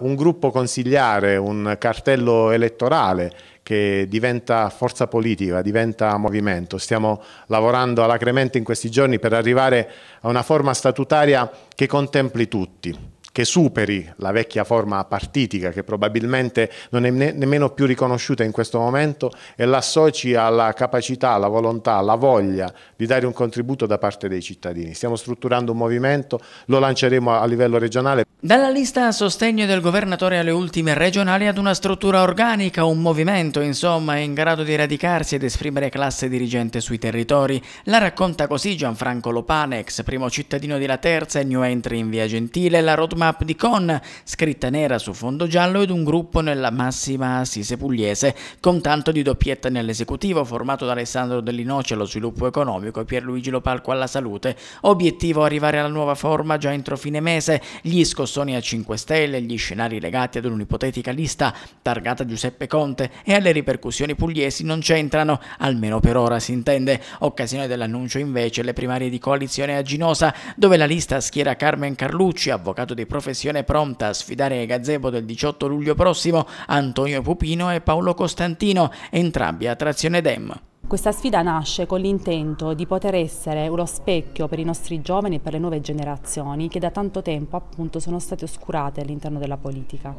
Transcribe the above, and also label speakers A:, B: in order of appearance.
A: un gruppo consigliare, un cartello elettorale che diventa forza politica, diventa movimento. Stiamo lavorando alacremente in questi giorni per arrivare a una forma statutaria che contempli tutti che superi la vecchia forma partitica che probabilmente non è ne nemmeno più riconosciuta in questo momento e l'associ alla capacità, alla volontà, alla voglia di dare un contributo da parte dei cittadini. Stiamo strutturando un movimento, lo lanceremo a livello regionale.
B: Dalla lista a sostegno del governatore alle ultime regionali ad una struttura organica, un movimento insomma in grado di radicarsi ed esprimere classe dirigente sui territori. La racconta così Gianfranco Lopane, ex primo cittadino di La Terza e new entry in Via Gentile, la roadmap warm-up di Con, scritta nera su fondo giallo ed un gruppo nella massima assise pugliese, con tanto di doppietta nell'esecutivo formato da Alessandro Dell'Inoce allo sviluppo economico e Pierluigi Lopalco alla salute. Obiettivo arrivare alla nuova forma già entro fine mese, gli scossoni a 5 Stelle, gli scenari legati ad un'ipotetica lista targata Giuseppe Conte e alle ripercussioni pugliesi non c'entrano, almeno per ora si intende. Occasione dell'annuncio invece le primarie di coalizione a Ginosa, dove la lista schiera Carmen Carlucci, avvocato dei professione pronta a sfidare Gazebo del 18 luglio prossimo Antonio Pupino e Paolo Costantino, entrambi a trazione DEM.
C: Questa sfida nasce con l'intento di poter essere uno specchio per i nostri giovani e per le nuove generazioni che da tanto tempo appunto sono state oscurate all'interno della politica.